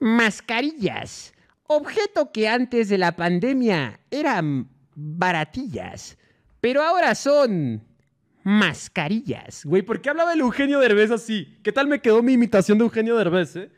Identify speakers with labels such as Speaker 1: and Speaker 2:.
Speaker 1: Mascarillas, objeto que antes de la pandemia eran baratillas, pero ahora son mascarillas.
Speaker 2: Güey, ¿por qué hablaba el Eugenio Derbez así? ¿Qué tal me quedó mi imitación de Eugenio Derbez, eh?